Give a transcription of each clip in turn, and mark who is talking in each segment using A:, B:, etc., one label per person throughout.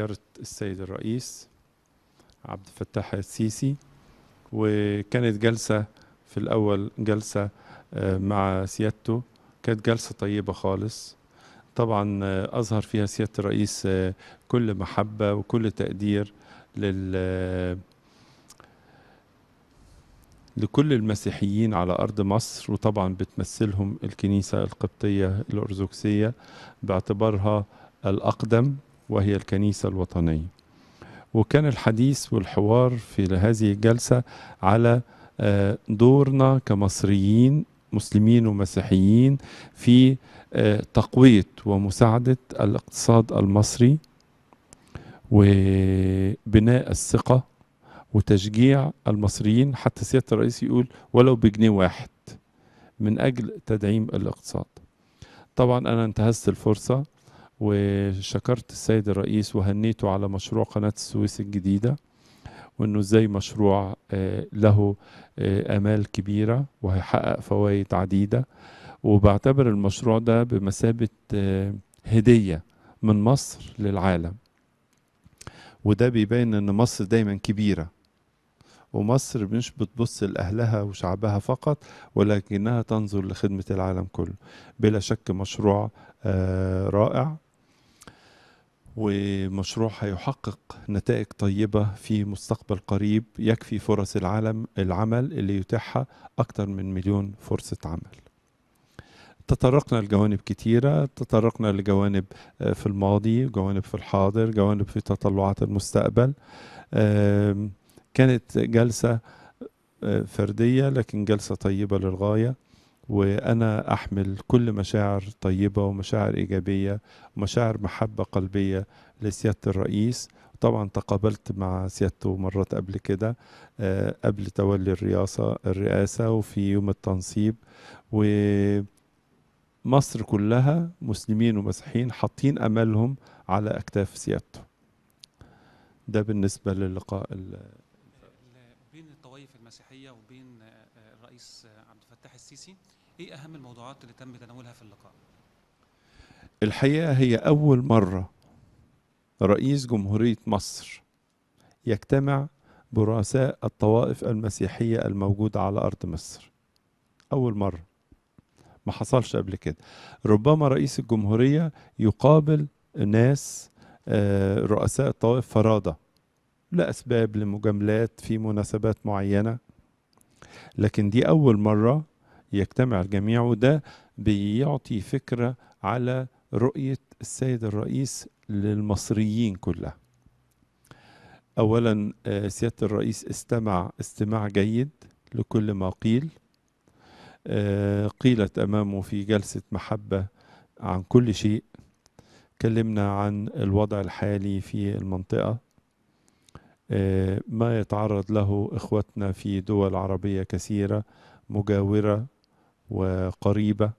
A: زيارة السيد الرئيس عبد الفتاح السيسي وكانت جلسة في الأول جلسة آه، مع سيادته كانت جلسة طيبة خالص طبعا آه، أظهر فيها سيادة الرئيس آه، كل محبة وكل تقدير لل لكل المسيحيين على أرض مصر وطبعا بتمثلهم الكنيسة القبطية الأرثوذكسية باعتبارها الأقدم وهي الكنيسة الوطنية وكان الحديث والحوار في هذه الجلسة على آه، دورنا كمصريين مسلمين ومسيحيين في آه، تقوية ومساعدة الاقتصاد المصري وبناء الثقة وتشجيع المصريين حتى سيادة الرئيس يقول ولو بجنيه واحد من أجل تدعيم الاقتصاد طبعا أنا انتهزت الفرصة وشكرت السيد الرئيس وهنيته على مشروع قناة السويس الجديدة وانه ازاي مشروع آه، له آه، امال كبيرة وهيحقق فوائد عديدة وبعتبر المشروع ده بمثابة آه، هدية من مصر للعالم وده بيبين ان مصر دايما كبيره ومصر مش بتبص لأهلها وشعبها فقط ولكنها تنظر لخدمة العالم كله بلا شك مشروع رائع ومشروع هيحقق نتائج طيبة في مستقبل قريب يكفي فرص العالم العمل اللي يتاحها أكثر من مليون فرصة عمل تطرقنا لجوانب كتيرة تطرقنا لجوانب آه، في الماضي جوانب في الحاضر جوانب في تطلعات المستقبل كانت جلسة آه، فردية لكن جلسة طيبة للغاية وأنا أحمل كل مشاعر طيبة ومشاعر إيجابية ومشاعر محبة قلبية لسيادة الرئيس طبعا تقابلت مع سيادته مرات قبل كده آه، قبل تولي الرئاسة الرئاسة وفي يوم التنصيب ومصر كلها مسلمين ومسيحيين حاطين أملهم على أكتاف سيادته ده بالنسبة للقاء بين الطوائف المسيحية
B: وبين آه، الرئيس عبد الفتاح السيسي ايه اهم الموضوعات اللي تم تناولها في اللقاء
A: الحقيقه هي اول مره رئيس جمهوريه مصر يجتمع برؤساء الطوائف المسيحيه الموجوده على ارض مصر اول مره ما حصلش قبل كده ربما رئيس الجمهوريه يقابل ناس آه، رؤساء الطوائف فرادة لأسباب لمجاملات في مناسبات معينة لكن دي أول مرة يجتمع الجميع وده بيعطي فكرة على رؤية السيد الرئيس للمصريين كلها أولا آه، سيادة الرئيس استمع استماع جيد لكل ما قيل آه، قيلت أمامه في جلسة محبة عن كل شيء تكلمنا عن الوضع الحالي في المنطقة آه، ما يتعرض له إخوتنا في دول عربية كثيرة مجاورة وقريبة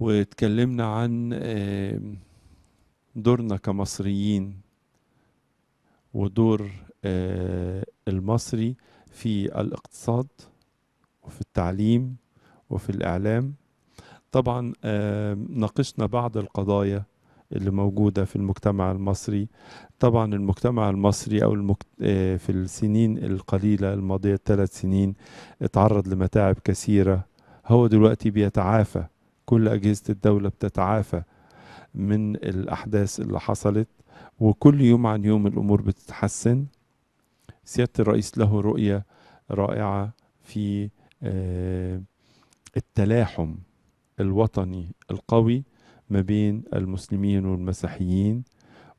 A: واتكلمنا عن دورنا كمصريين ودور آه، المصري في الاقتصاد وفي التعليم وفي الإعلام طبعا ناقشنا بعض القضايا اللي موجودة في المجتمع المصري طبعا المجتمع المصري أو المكت... آه، في السنين القليلة الماضية الثلاث سنين اتعرض لمتاعب كثيرة هو دلوقتي بيتعافى كل أجهزة الدولة بتتعافى من الأحداث اللي حصلت وكل يوم عن يوم الأمور بتتحسن سيادة الرئيس له رؤية رائعة في آه، التلاحم الوطني القوي ما بين المسلمين والمسيحيين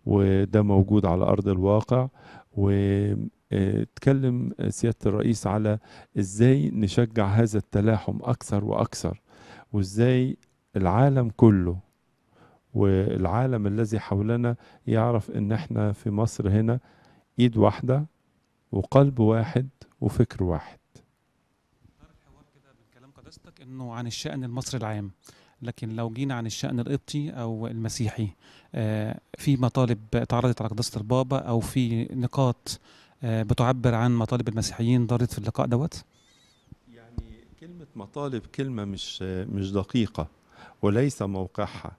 A: وده موجود على أرض الواقع وتكلم سيادة الرئيس على إزاي نشجع هذا التلاحم أكثر وأكثر وإزاي العالم كله والعالم الذي حولنا يعرف ان احنا في مصر هنا ايد واحده وقلب واحد وفكر واحد
B: انه عن الشأن المصري العام لكن لو جينا عن الشأن القبطي أو المسيحي آه، في مطالب اتعرضت على قداسة البابا أو في نقاط آه، بتعبر عن مطالب المسيحيين ضرت في اللقاء دوت؟
A: يعني كلمة مطالب كلمة مش مش دقيقة وليس موقعها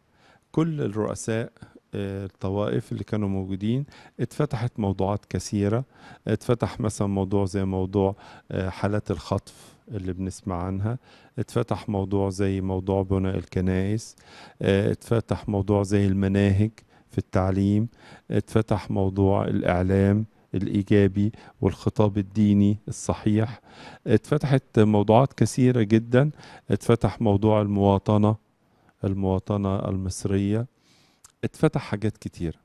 A: كل الرؤساء آه، الطوائف اللي كانوا موجودين اتفتحت موضوعات كثيرة اتفتح مثلا موضوع زي موضوع حالات الخطف اللي بنسمع عنها اتفتح موضوع زي موضوع بناء الكنائس آه، اتفتح موضوع زي المناهج في التعليم اتفتح موضوع الإعلام الإيجابي والخطاب الديني الصحيح اتفتحت موضوعات كثيرة جدا اتفتح موضوع المواطنة المواطنة المصرية اتفتح حاجات كتير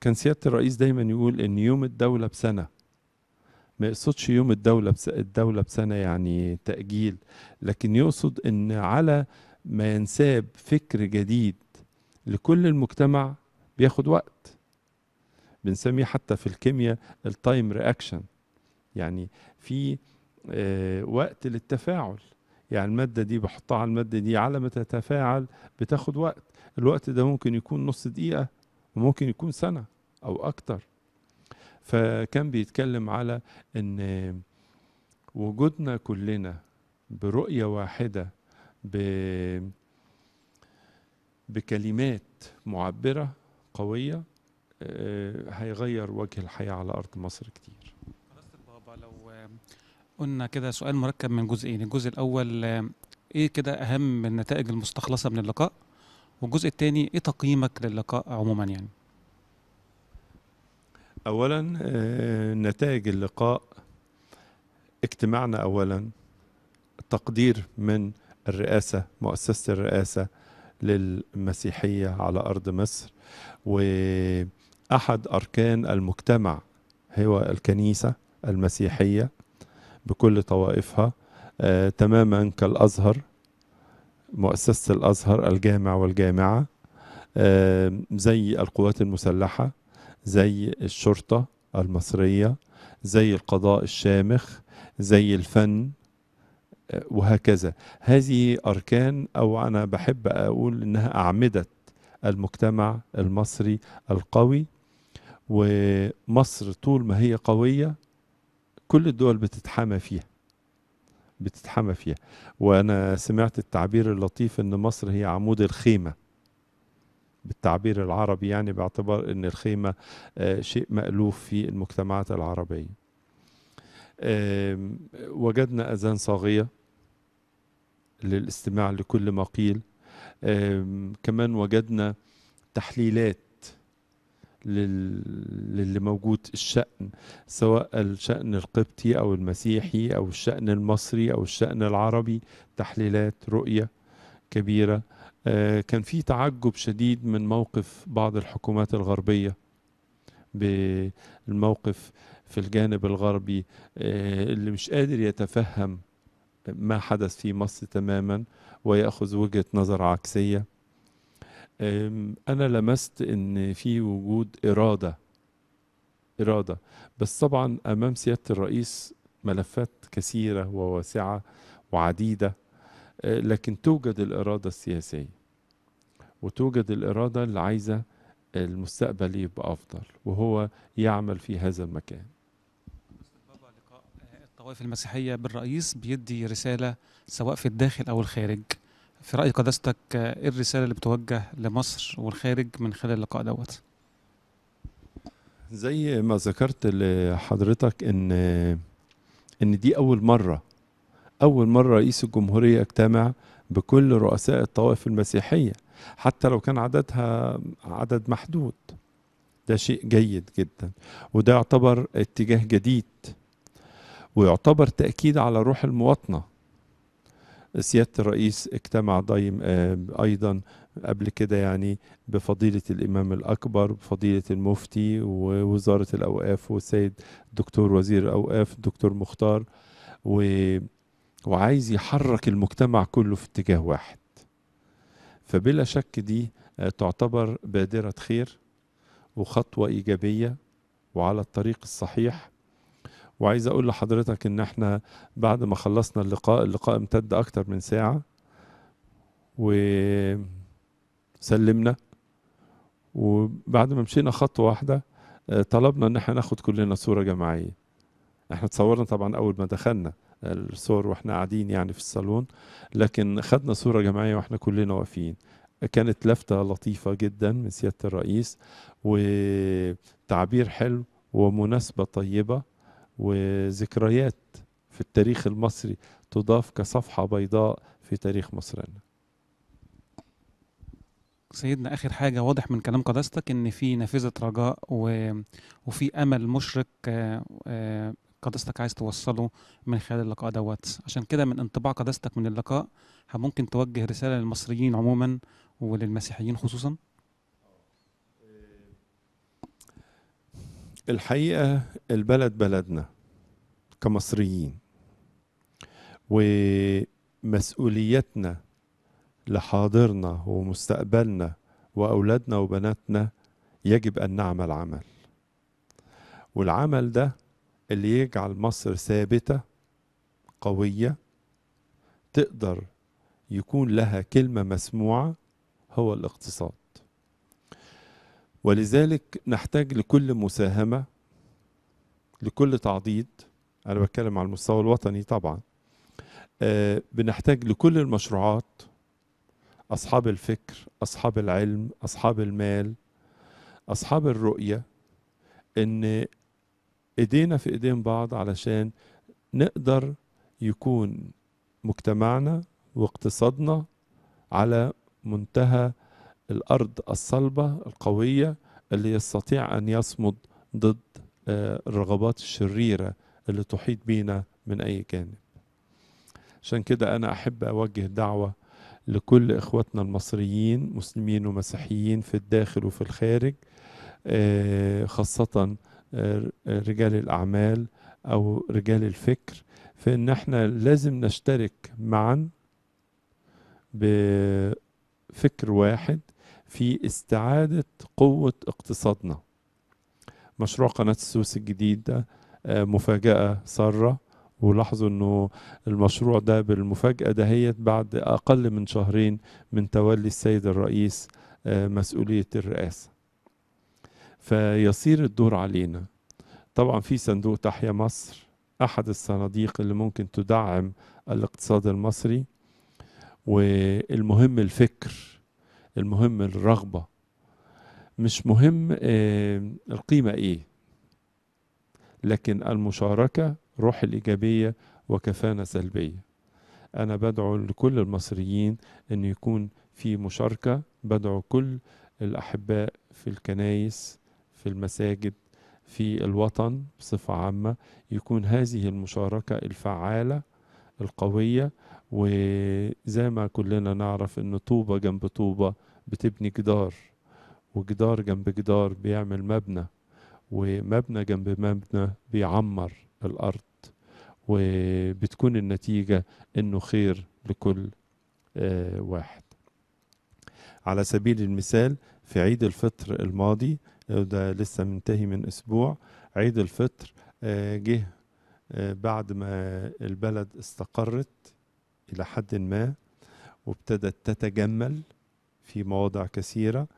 A: كان سيادة الرئيس دايما يقول ان يوم الدولة بسنة ما يقصدش يوم الدولة بس الدولة بسنة يعني تأجيل لكن يقصد أن على ما ينساب فكر جديد لكل المجتمع بياخد وقت بنسميه حتى في الكيمياء التايم رياكشن يعني في آه، وقت للتفاعل يعني المادة دي بحطها على المادة دي على ما تتفاعل بتاخد وقت الوقت ده ممكن يكون نص دقيقة وممكن يكون سنة أو أكتر فكان بيتكلم على ان وجودنا كلنا برؤية واحدة ب... بكلمات
B: معبرة قوية آه، هيغير وجه الحياة على أرض مصر كتير بابا لو قلنا كده سؤال مركب من جزئين الجزء الأول إيه كده أهم النتائج المستخلصة من اللقاء والجزء الثاني إيه تقييمك للقاء عموما يعني اولا آه،
A: نتائج اللقاء اجتماعنا اولا تقدير من الرئاسه مؤسسه الرئاسه للمسيحيه على ارض مصر واحد اركان المجتمع هو الكنيسه المسيحيه بكل طوائفها آه، تماما كالازهر مؤسسه الازهر الجامع والجامعه آه، زي القوات المسلحه زي الشرطة المصرية زي القضاء الشامخ زي الفن آه، وهكذا هذه أركان أو أنا بحب أقول إنها أعمدة المجتمع المصري القوي ومصر طول ما هي قوية كل الدول بتتحامى فيها بتتحامى فيها وأنا سمعت التعبير اللطيف إن مصر هي عمود الخيمة بالتعبير العربي يعني باعتبار أن الخيمة آه، شيء مألوف في المجتمعات العربية وجدنا أذان صاغية للاستماع لكل ما قيل كمان وجدنا تحليلات للي موجود الشأن سواء الشأن القبطي أو المسيحي أو الشأن المصري أو الشأن العربي تحليلات رؤية كبيرة آه، كان في تعجب شديد من موقف بعض الحكومات الغربية بالموقف في الجانب الغربي آه، اللي مش قادر يتفهم ما حدث في مصر تماما ويأخذ وجهة نظر عكسية أنا لمست إن في وجود إرادة إرادة بس طبعا أمام سيادة الرئيس ملفات كثيرة وواسعة وعديدة آه، لكن توجد الإرادة السياسية وتوجد الإرادة اللي عايزة المستقبل يبقى أفضل وهو يعمل في هذا المكان
B: الطوائف المسيحية بالرئيس بيدي رسالة سواء في الداخل أو الخارج في رأي قداستك آه، إيه الرسالة اللي بتوجه لمصر والخارج من خلال اللقاء دوت
A: زي ما ذكرت لحضرتك إن آه، إن دي أول مرة أول مرة رئيس الجمهورية اجتمع بكل رؤساء الطوائف المسيحية حتى لو كان عددها عدد محدود ده شيء جيد جدا وده يعتبر اتجاه جديد ويعتبر تأكيد على روح المواطنة سيادة الرئيس اجتمع دايم آه، أيضا قبل كده يعني بفضيلة الإمام الأكبر بفضيلة المفتي ووزارة الأوقاف والسيد دكتور وزير الأوقاف الدكتور مختار و وعايز يحرك المجتمع كله في اتجاه واحد فبلا شك دي آه، تعتبر بادرة خير وخطوة إيجابية وعلى الطريق الصحيح وعايز أقول لحضرتك إن احنا بعد ما خلصنا اللقاء اللقاء امتد أكتر من ساعة وسلمنا وبعد ما مشينا خطوة واحدة آه، طلبنا إن احنا ناخد كلنا صورة جماعية احنا اتصورنا طبعا أول ما دخلنا الصور واحنا قاعدين يعني في الصالون لكن خدنا صورة جماعية واحنا كلنا واقفين كانت لفتة لطيفة جدا من سيادة الرئيس وتعبير حلو ومناسبة طيبة وذكريات في التاريخ المصري تضاف كصفحة بيضاء في تاريخ مصرنا
B: سيدنا اخر حاجه واضح من كلام قداستك ان في نافذه رجاء و... وفي امل مشرق آه، آه، قداستك عايز توصله من خلال اللقاء دوت عشان كده من انطباع قداستك من اللقاء ممكن توجه رساله للمصريين عموما وللمسيحيين خصوصا آه،
A: الحقيقه البلد بلدنا كمصريين ومسؤوليتنا لحاضرنا ومستقبلنا واولادنا وبناتنا يجب ان نعمل عمل والعمل ده اللي يجعل مصر ثابتة قوية تقدر يكون لها كلمة مسموعة هو الاقتصاد ولذلك نحتاج لكل مساهمة لكل تعضيد أنا بتكلم على المستوى الوطني طبعا آه بنحتاج لكل المشروعات أصحاب الفكر أصحاب العلم أصحاب المال أصحاب الرؤية إن ايدينا في ايدين بعض علشان نقدر يكون مجتمعنا واقتصادنا على منتهى الارض الصلبه القويه اللي يستطيع ان يصمد ضد آه، الرغبات الشريره اللي تحيط بينا من اي جانب عشان كده انا احب اوجه دعوه لكل اخواتنا المصريين مسلمين ومسيحيين في الداخل وفي الخارج آه، خاصه آه، رجال الأعمال أو رجال الفكر في أن احنا لازم نشترك معا بفكر واحد في استعادة قوة اقتصادنا مشروع قناة السويس الجديد ده آه، مفاجأة سارة ولاحظوا انه المشروع ده بالمفاجأة دهيت بعد أقل من شهرين من تولي السيد الرئيس آه، مسؤولية الرئاسة فيصير الدور علينا طبعا في صندوق تحيا مصر أحد الصناديق اللي ممكن تدعم الاقتصاد المصري والمهم الفكر المهم الرغبة مش مهم آه، القيمة إيه لكن المشاركة روح الإيجابية وكفانة سلبية أنا بدعو لكل المصريين أن يكون في مشاركة بدعو كل الأحباء في الكنايس في المساجد في الوطن بصفة عامة يكون هذه المشاركة الفعالة القوية وزي ما كلنا نعرف ان طوبة جنب طوبة بتبني جدار وجدار جنب جدار بيعمل مبنى ومبنى جنب مبنى بيعمر الأرض وبتكون النتيجة انه خير لكل آه، واحد على سبيل المثال في عيد الفطر الماضي آه، ده لسه منتهي من أسبوع عيد الفطر آه، جه آه، بعد ما البلد استقرت إلى حد ما وابتدت تتجمل في مواضع كثيرة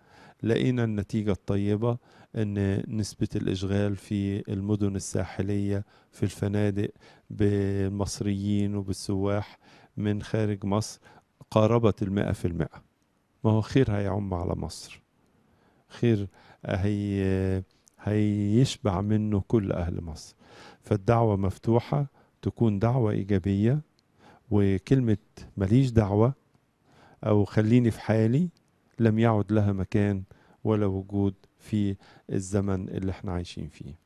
A: لقينا النتيجة الطيبة أن نسبة الإشغال في المدن الساحلية في الفنادق بالمصريين وبالسواح من خارج مصر قاربت المائة في المائة ما هو خير هيعم على مصر خير هي هيشبع منه كل أهل مصر فالدعوة مفتوحة تكون دعوة إيجابية وكلمة ماليش دعوة أو خليني في حالي لم يعد لها مكان ولا وجود في الزمن اللي احنا عايشين فيه